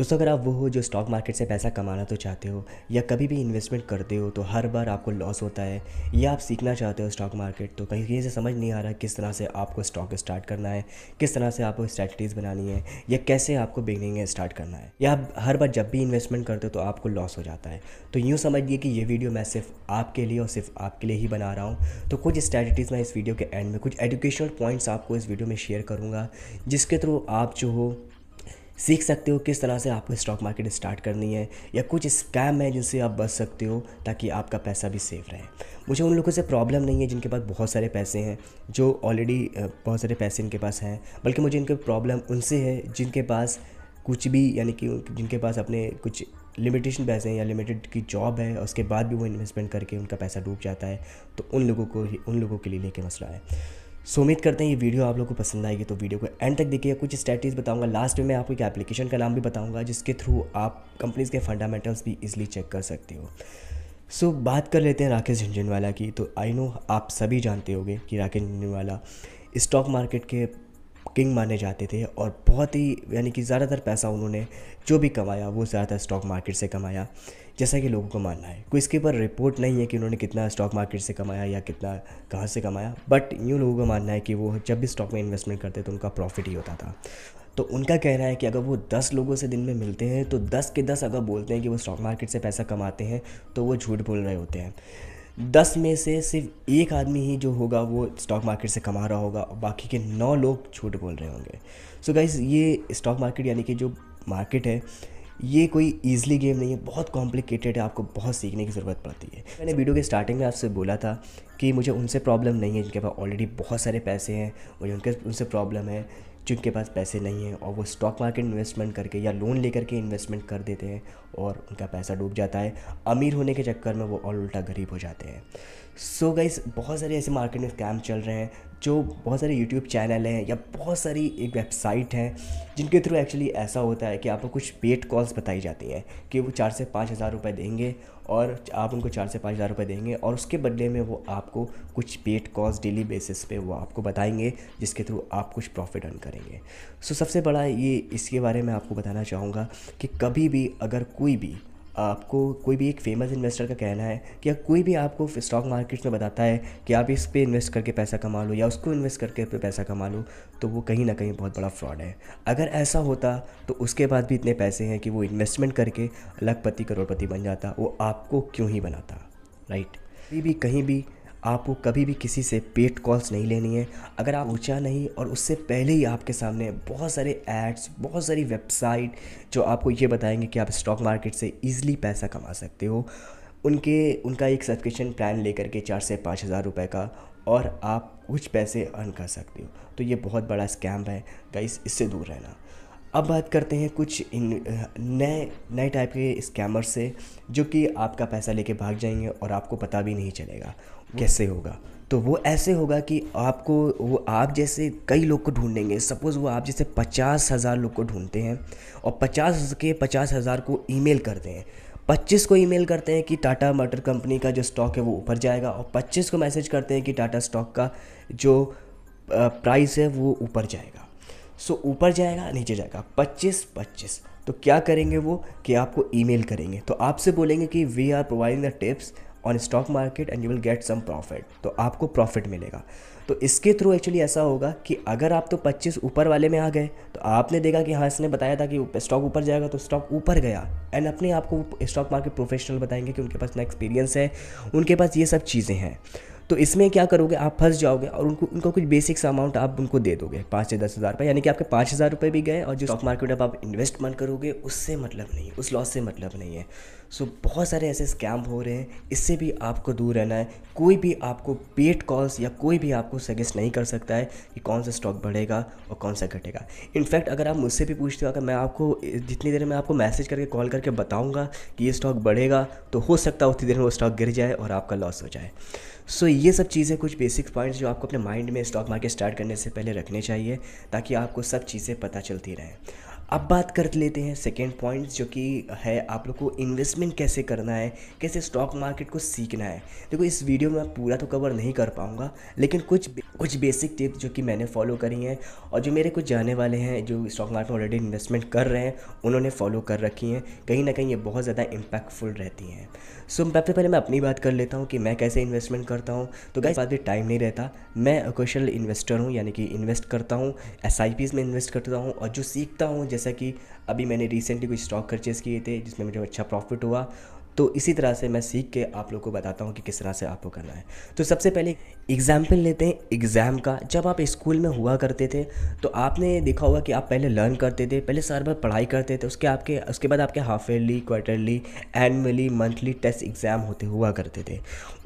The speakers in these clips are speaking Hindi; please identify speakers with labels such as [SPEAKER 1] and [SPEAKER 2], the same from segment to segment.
[SPEAKER 1] दोस्तों अगर आप वो हो जो स्टॉक मार्केट से पैसा कमाना तो चाहते हो या कभी भी इन्वेस्टमेंट करते हो तो हर बार आपको लॉस होता है या आप सीखना चाहते हो स्टॉक मार्केट तो कहीं कहीं से समझ नहीं आ रहा किस तरह से आपको स्टॉक स्टार्ट करना है किस तरह से आपको स्ट्रैटेजीज बनानी है या कैसे आपको बिगनिंग स्टार्ट करना है या आप हर बार जब भी इन्वेस्टमेंट करते हो तो आपको लॉस हो जाता है तो यूँ समझिए कि ये वीडियो मैं सिर्फ आपके लिए और सिर्फ आपके लिए ही बना रहा हूँ तो कुछ स्ट्रैटेजीज़ मैं इस वीडियो के एंड में कुछ एजुकेशनल पॉइंट्स आपको इस वीडियो में शेयर करूँगा जिसके थ्रू आप जो हो सीख सकते हो किस तरह से आपको स्टॉक मार्केट स्टार्ट करनी है या कुछ स्कैम है जिनसे आप बच सकते हो ताकि आपका पैसा भी सेफ रहे मुझे उन लोगों से प्रॉब्लम नहीं है जिनके पास बहुत सारे पैसे हैं जो ऑलरेडी बहुत सारे पैसे इनके पास हैं बल्कि मुझे इनके प्रॉब्लम उनसे है जिनके पास कुछ भी यानी कि जिनके पास अपने कुछ लिमिटेशन पैसे हैं या लिमिटेड की जॉब है उसके बाद भी वो इन्वेस्टमेंट करके उनका पैसा डूब जाता है तो उन लोगों को उन लोगों के लिए लेके मसला है सो उम्मीद करते हैं ये वीडियो आप लोग को पसंद आएगी तो वीडियो को एंड तक देखिए कुछ स्ट्रैटीज बताऊंगा लास्ट में मैं आपको एक एप्लीकेशन का नाम भी बताऊंगा जिसके थ्रू आप कंपनीज के फंडामेंटल्स भी इजीली चेक कर सकते हो सो so, बात कर लेते हैं राकेश झुंझुनवाला की तो आई नो आप सभी जानते होंगे कि राकेश झुंझुनवाला स्टॉक मार्केट के किंग माने जाते थे और बहुत ही यानी कि ज़्यादातर पैसा उन्होंने जो भी कमाया वो ज़्यादातर स्टॉक मार्केट से कमाया जैसा कि लोगों को मानना है कोई इसके ऊपर रिपोर्ट नहीं है कि उन्होंने कितना स्टॉक मार्केट से कमाया या कितना कहाँ से कमाया बट यूँ लोगों का मानना है कि वो जब भी स्टॉक में इन्वेस्टमेंट करते तो उनका प्रॉफिट ही होता था तो उनका कहना है कि अगर वो दस लोगों से दिन में मिलते हैं तो दस के दस अगर बोलते हैं कि वो स्टॉक मार्केट से पैसा कमाते हैं तो वो झूठ बोल रहे होते हैं दस में से सिर्फ एक आदमी ही जो होगा वो स्टॉक मार्केट से कमा रहा होगा बाकी के नौ लोग झूठ बोल रहे होंगे सो so गाइज़ ये स्टॉक मार्केट यानी कि जो मार्केट है ये कोई ईजिली गेम नहीं है बहुत कॉम्प्लिकेटेड है आपको बहुत सीखने की ज़रूरत पड़ती है मैंने वीडियो के स्टार्टिंग में आपसे बोला था कि मुझे उनसे प्रॉब्लम नहीं है जिनके पास ऑलरेडी बहुत सारे पैसे हैं मुझे उनके उनसे प्रॉब्लम है जिनके पास पैसे नहीं हैं और वो स्टॉक मार्केट इन्वेस्टमेंट करके या लोन लेकर के इन्वेस्टमेंट कर देते हैं और उनका पैसा डूब जाता है अमीर होने के चक्कर में वो और उल्टा गरीब हो जाते हैं सो so गाइस बहुत सारे ऐसे मार्केट में स्कैम चल रहे हैं जो बहुत सारे यूट्यूब चैनल हैं या बहुत सारी एक वेबसाइट हैं जिनके थ्रू एक्चुअली ऐसा होता है कि आपको कुछ पेड कॉल्स बताई जाती हैं कि वो चार से पाँच हज़ार रुपये देंगे और आप उनको चार से पाँच हज़ार रुपये देंगे और उसके बदले में वो आपको कुछ पेड कॉल्स डेली बेसिस पे वो आपको बताएंगे जिसके थ्रू आप कुछ प्रॉफिट अर्न करेंगे सो सबसे बड़ा ये इसके बारे में आपको बताना चाहूँगा कि कभी भी अगर कोई भी आपको कोई भी एक फेमस इन्वेस्टर का कहना है कि या कोई भी आपको स्टॉक मार्केट में बताता है कि आप इस पर इन्वेस्ट करके पैसा कमा लो या उसको इन्वेस्ट करके पैसा कमा लो तो वो कहीं ना कहीं बहुत बड़ा फ्रॉड है अगर ऐसा होता तो उसके बाद भी इतने पैसे हैं कि वो इन्वेस्टमेंट करके लखपति करोड़पति बन जाता वो आपको क्यों ही बनाता राइट कभी भी कहीं भी आपको कभी भी किसी से पेड कॉल्स नहीं लेनी है अगर आप ऊँचा नहीं और उससे पहले ही आपके सामने बहुत सारे एड्स बहुत सारी वेबसाइट जो आपको ये बताएंगे कि आप स्टॉक मार्केट से ईज़िली पैसा कमा सकते हो उनके उनका एक सब्सक्रिप्शन प्लान लेकर के चार से पाँच हज़ार रुपये का और आप कुछ पैसे अर्न कर सकते हो तो ये बहुत बड़ा स्कैम है गाइस इससे दूर रहना अब बात करते हैं कुछ इन नए नए टाइप के स्कैमर से जो कि आपका पैसा लेके भाग जाएंगे और आपको पता भी नहीं चलेगा कैसे होगा तो वो ऐसे होगा कि आपको वो आप जैसे कई लोग को ढूंढेंगे सपोज़ वो आप जैसे पचास हज़ार लोग को ढूंढते हैं और पचास के पचास हज़ार को ईमेल करते हैं पच्चीस को ईमेल करते हैं कि टाटा मोटर कंपनी का जो स्टॉक है वो ऊपर जाएगा और पच्चीस को मैसेज करते हैं कि टाटा स्टॉक का जो प्राइस है वो ऊपर जाएगा सो ऊपर जाएगा नीचे जाएगा पच्चीस पच्चीस तो क्या करेंगे वो कि आपको ईमेल करेंगे तो आपसे बोलेंगे कि we are providing the tips on stock market and you will get some profit तो आपको प्रॉफिट मिलेगा तो इसके थ्रू एक्चुअली ऐसा होगा कि अगर आप तो 25 ऊपर वाले में आ गए तो आपने देखा कि हाँ इसने बताया था कि स्टॉक ऊपर जाएगा तो स्टॉक ऊपर गया एंड अपने आप को स्टॉक मार्केट प्रोफेशनल बताएंगे कि उनके पास इतना एक्सपीरियंस है उनके पास ये सब चीज़ें हैं तो इसमें क्या करोगे आप फंस जाओगे और उनको उनका कुछ बेसिक्स अमाउंट आप उनको दे दोगे पाँच से दस हज़ार रुपये यानी कि आपके पाँच हज़ार रुपये भी गए और जो स्टॉक मार्केट अब आप इन्वेस्टमेंट करोगे उससे मतलब नहीं है उस लॉस से मतलब नहीं है सो so, बहुत सारे ऐसे स्कैम हो रहे हैं इससे भी आपको दूर रहना है कोई भी आपको पेड कॉल्स या कोई भी आपको सजेस्ट नहीं कर सकता है कि कौन सा स्टॉक बढ़ेगा और कौन सा घटेगा इनफैक्ट अगर आप मुझसे भी पूछते हो अगर मैं आपको जितनी देर में आपको मैसेज करके कॉल करके बताऊँगा कि ये स्टॉक बढ़ेगा तो हो सकता है उतनी देर में वो स्टॉक गिर जाए और आपका लॉस हो जाए सो so, ये सब चीज़ें कुछ बेसिक पॉइंट्स जो आपको अपने माइंड में स्टॉक मार्केट स्टार्ट करने से पहले रखने चाहिए ताकि आपको सब चीज़ें पता चलती रहें अब बात कर लेते हैं सेकेंड पॉइंट जो कि है आप लोग को इन्वेस्टमेंट कैसे करना है कैसे स्टॉक मार्केट को सीखना है देखो इस वीडियो में पूरा तो कवर नहीं कर पाऊँगा लेकिन कुछ कुछ बेसिक टिप्स जो कि मैंने फॉलो करी हैं और जो मेरे कुछ जाने वाले हैं जो स्टॉक मार्केट में ऑलरेडी इन्वेस्टमेंट कर रहे हैं उन्होंने फॉलो कर रखी हैं कहीं ना कहीं ये बहुत ज़्यादा इम्पैक्टफुल रहती हैं सो so, सबसे पहले मैं अपनी बात कर लेता हूँ कि मैं कैसे इन्वेस्टमेंट करता हूँ तो गाइस बात भी टाइम नहीं रहता मैं कौशल इन्वेस्टर हूँ यानी कि इन्वेस्ट करता हूँ एस में इन्वेस्ट करता हूँ और जो सीखता हूँ जैसा कि अभी मैंने रिसेंटली कुछ स्टॉक परचेज़ किए थे जिसमें मुझे अच्छा प्रॉफिट हुआ तो इसी तरह से मैं सीख के आप लोग को बताता हूँ कि किस तरह से आपको करना है तो सबसे पहले एग्जाम्पल लेते हैं एग्ज़ाम का जब आप स्कूल में हुआ करते थे तो आपने देखा होगा कि आप पहले लर्न करते थे पहले सार भर पढ़ाई करते थे उसके आपके उसके बाद आपके half yearly quarterly annually monthly test exam होते हुआ करते थे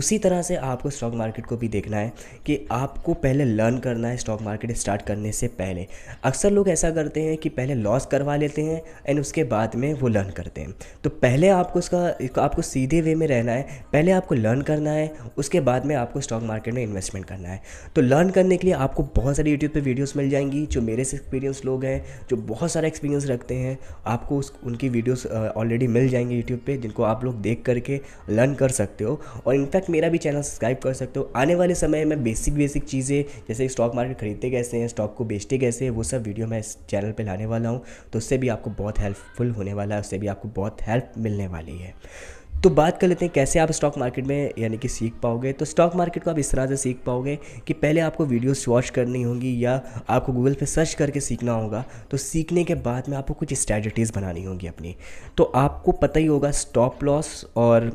[SPEAKER 1] उसी तरह से आपको स्टॉक मार्केट को भी देखना है कि आपको पहले लर्न करना है स्टॉक मार्केट स्टार्ट करने से पहले अक्सर लोग ऐसा करते हैं कि पहले लॉस करवा लेते हैं एंड उसके बाद में वो लर्न करते हैं तो पहले आपको उसका तो आपको सीधे वे में रहना है पहले आपको लर्न करना है उसके बाद में आपको स्टॉक मार्केट में इन्वेस्टमेंट करना है तो लर्न करने के लिए आपको बहुत सारी यूट्यूब पर वीडियोज़ मिल जाएंगी जो मेरे से एक्सपीरियंस लोग हैं जो बहुत सारा एक्सपीरियंस रखते हैं आपको उस उनकी वीडियोज़ ऑलरेडी मिल जाएंगे यूट्यूब पर जिनको आप लोग देख करके लर्न कर सकते हो और इनफैक्ट मेरा भी चैनल सब्सक्राइब कर सकते हो आने वाले समय में बेसिक बेसिक चीज़ें जैसे स्टॉक मार्केट खरीदते कैसे हैं स्टॉक को बेचते कैसे हैं वो सब वीडियो मैं इस चैनल पर लाने वाला हूँ तो उससे भी आपको बहुत हेल्पफुल होने वाला है उससे भी आपको बहुत हेल्प मिलने वाली है तो बात कर लेते हैं कैसे आप स्टॉक मार्केट में यानी कि सीख पाओगे तो स्टॉक मार्केट को आप इस तरह से सीख पाओगे कि पहले आपको वीडियोस वॉच करनी होंगी या आपको गूगल पे सर्च करके सीखना होगा तो सीखने के बाद में आपको कुछ स्ट्रैटीज़ बनानी होगी अपनी तो आपको पता ही होगा स्टॉप लॉस और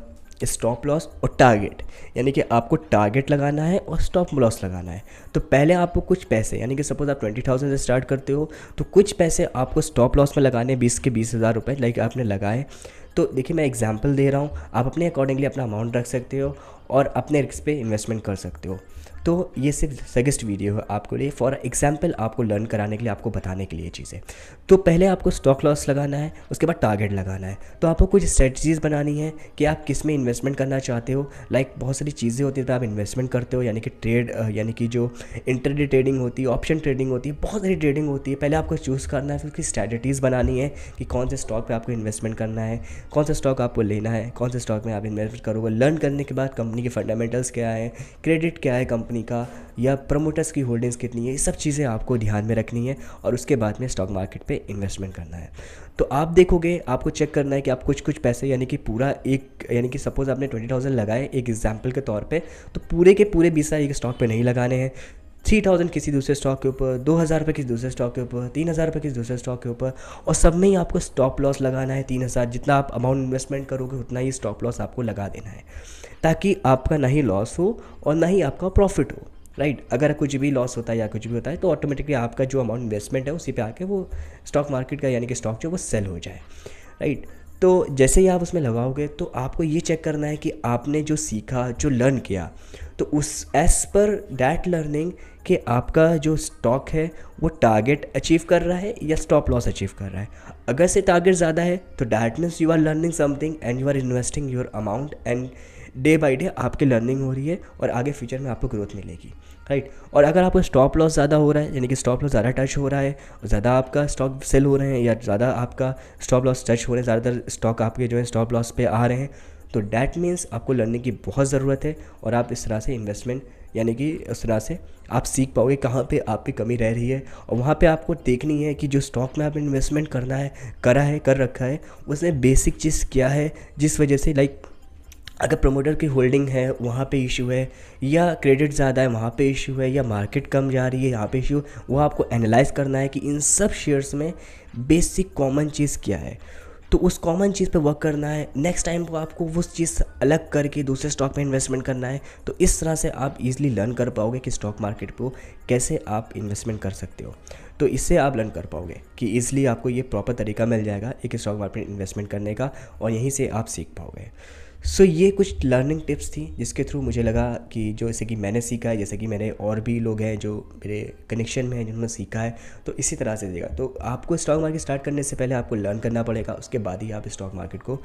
[SPEAKER 1] स्टॉप लॉस और टारगेट यानी कि आपको टारगेट लगाना है और स्टॉप लॉस लगाना है तो पहले आपको कुछ पैसे यानी कि सपोज़ आप ट्वेंटी थाउजेंड से स्टार्ट करते हो तो कुछ पैसे आपको स्टॉप लॉस में लगाने बीस के बीस हज़ार रुपये लाइक आपने लगाए तो देखिए मैं एग्जाम्पल दे रहा हूँ आप अपने अकॉर्डिंगली अपना अमाउंट रख सकते हो और अपने रिस्क पे इन्वेस्टमेंट कर सकते हो तो ये सिर्फ सजेस्ट वीडियो है आपको लिए फॉर एग्जाम्पल आपको लर्न कराने के लिए आपको बताने के लिए चीज़ें तो पहले आपको स्टॉक लॉस लगाना है उसके बाद टारगेट लगाना है तो आपको कुछ स्ट्रेटजीज़ बनानी है कि आप किस में इन्वेस्टमेंट करना चाहते हो लाइक like बहुत सारी चीज़ें होती हैं तो आप इन्वेस्टमेंट करते हो यानी कि ट्रेड यानी कि जो इंटरडे ट्रेडिंग होती है ऑप्शन ट्रेडिंग होती है बहुत सारी ट्रेडिंग होती है पहले आपको चूज़ करना है फिर उसकी स्ट्रैटेजीज़ बनानी है कि कौन से स्टॉक पर आपको इन्वेस्टमेंट करना है कौन सा स्टॉक आपको लेना है कौन से स्टॉक में आप इन्वेस्टमेंट करोगे लर्न करने के बाद कंपनी के फंडामेंटल्स क्या है क्रेडिट क्या है कंपनी कंपनी का या प्रमोटर्स की होल्डिंग्स कितनी है ये सब चीज़ें आपको ध्यान में रखनी है और उसके बाद में स्टॉक मार्केट पे इन्वेस्टमेंट करना है तो आप देखोगे आपको चेक करना है कि आप कुछ कुछ पैसे यानी कि पूरा एक यानी कि सपोज़ आपने ट्वेंटी थाउजेंड लगाए एक एग्जाम्पल के तौर पर तो पूरे के पूरे बीस हज़ार एक स्टॉक पर नहीं लगाने हैं थ्री थाउजेंड किसी दूसरे स्टॉक के ऊपर दो हज़ार रुपये किसी दूसरे स्टॉक के ऊपर तीन हज़ार रुपये किसी दूसरे स्टॉक के ऊपर और सब में ही आपको स्टॉप लॉस लगाना है तीन हज़ार जितना आप अमाउंट इन्वेस्टमेंट करोगे उतना ही स्टॉप लॉस आपको लगा देना है ताकि आपका ना ही लॉस हो और ना ही आपका प्रॉफिट हो राइट right? अगर कुछ भी लॉस होता है या कुछ भी होता है तो ऑटोमेटिकली आपका जो अमाउंट इन्वेस्टमेंट है उसी पे आके वो स्टॉक मार्केट का यानी कि स्टॉक जो वो सेल हो जाए राइट right? तो जैसे ही आप उसमें लगाओगे तो आपको ये चेक करना है कि आपने जो सीखा जो लर्न किया तो उस एस पर डैट लर्निंग कि आपका जो स्टॉक है वो टारगेट अचीव कर रहा है या स्टॉप लॉस अचीव कर रहा है अगर से टारगेट ज़्यादा है तो that means you are learning something and you are investing your amount and day by day आपकी लर्निंग हो रही है और आगे फ्यूचर में आपको ग्रोथ मिलेगी राइट और अगर आपका स्टॉप लॉस ज़्यादा हो रहा है यानी कि स्टॉप लॉस ज़्यादा टच हो रहा है ज़्यादा आपका स्टॉक सेल हो रहे हैं या ज़्यादा आपका स्टॉप लॉस टच हो रहे हैं ज़्यादातर स्टॉक आपके जो है स्टॉप लॉस पे आ रहे हैं तो डैट मीन्स आपको लर्निंग की बहुत ज़रूरत है और आप इस तरह से इन्वेस्टमेंट यानी कि उस तरह से आप सीख पाओगे कहाँ पे आपकी कमी रह रही है और वहाँ पे आपको देखनी है कि जो स्टॉक में आप इन्वेस्टमेंट करना है करा है कर रखा है उसने बेसिक चीज़ क्या है जिस वजह से लाइक अगर प्रमोटर की होल्डिंग है वहाँ पे इशू है या क्रेडिट ज़्यादा है वहाँ पे इशू है या मार्केट कम जा रही है यहाँ पे इशू वो आपको एनालाइज करना है कि इन सब शेयर्स में बेसिक कॉमन चीज़ क्या है तो उस कॉमन चीज़ पे वर्क करना है नेक्स्ट टाइम को आपको उस चीज़ अलग करके दूसरे स्टॉक में इन्वेस्टमेंट करना है तो इस तरह से आप इजीली लर्न कर पाओगे कि स्टॉक मार्केट को कैसे आप इन्वेस्टमेंट कर सकते हो तो इससे आप लर्न कर पाओगे कि इजीली आपको ये प्रॉपर तरीका मिल जाएगा एक स्टॉक मार्केट इन्वेस्टमेंट करने का और यहीं से आप सीख पाओगे सो so, ये कुछ लर्निंग टिप्स थी जिसके थ्रू मुझे लगा कि जो जैसे कि मैंने सीखा है जैसे कि मेरे और भी लोग हैं जो मेरे कनेक्शन में हैं जिन्होंने सीखा है तो इसी तरह से देगा तो आपको स्टॉक मार्केट स्टार्ट करने से पहले आपको लर्न करना पड़ेगा उसके बाद ही आप स्टॉक मार्केट को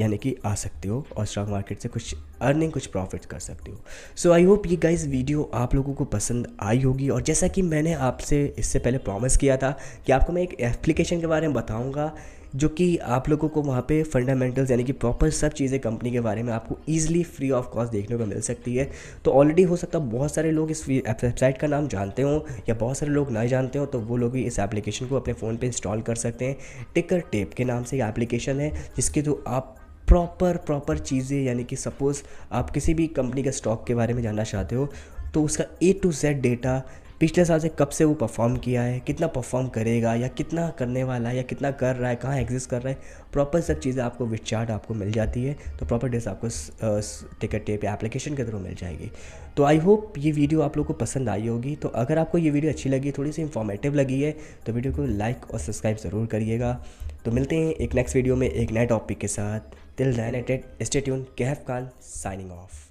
[SPEAKER 1] यानी कि आ सकते हो और स्टॉक मार्केट से कुछ अर्निंग कुछ प्रॉफिट कर सकते हो सो आई होप ये गाइस वीडियो आप लोगों को पसंद आई होगी और जैसा कि मैंने आपसे इससे पहले प्रॉमिस किया था कि आपको मैं एक एप्लीकेशन के बारे में बताऊँगा जो कि आप लोगों को वहाँ पे फंडामेंटल्स यानी कि प्रॉपर सब चीज़ें कंपनी के बारे में आपको ईजिली फ्री ऑफ कॉस्ट देखने को मिल सकती है तो ऑलरेडी हो सकता है बहुत सारे लोग इस वेबसाइट का नाम जानते हों या बहुत सारे लोग ना जानते हों तो वो लोग भी इस एप्लीकेशन को अपने फ़ोन पर इंस्टॉल कर सकते हैं टिकर टेप के नाम से ये एप्लीकेशन है जिसके थ्रू आप प्रॉपर प्रॉपर चीज़ें यानी कि सपोज़ आप किसी भी कंपनी के स्टॉक के बारे में जानना चाहते हो तो उसका ए टू जेड डेटा पिछले साल से कब से वो परफॉर्म किया है कितना परफॉर्म करेगा या कितना करने वाला है या कितना कर रहा है कहाँ एग्जिस्ट कर रहा है प्रॉपर सब चीज़ें आपको विच चार्ट आपको मिल जाती है तो प्रॉपर डेज आपको टिकट टेप या एप्लीकेशन के थ्रू मिल जाएगी तो आई होप ये वीडियो आप लोग को पसंद आई होगी तो अगर आपको ये वीडियो अच्छी लगी थोड़ी सी इन्फॉर्मेटिव लगी है तो वीडियो को लाइक और सब्सक्राइब ज़रूर करिएगा तो मिलते हैं एक नेक्स्ट वीडियो में एक नए टॉपिक के साथ टिल दैन एटेड stay tuned Kaif Khan signing of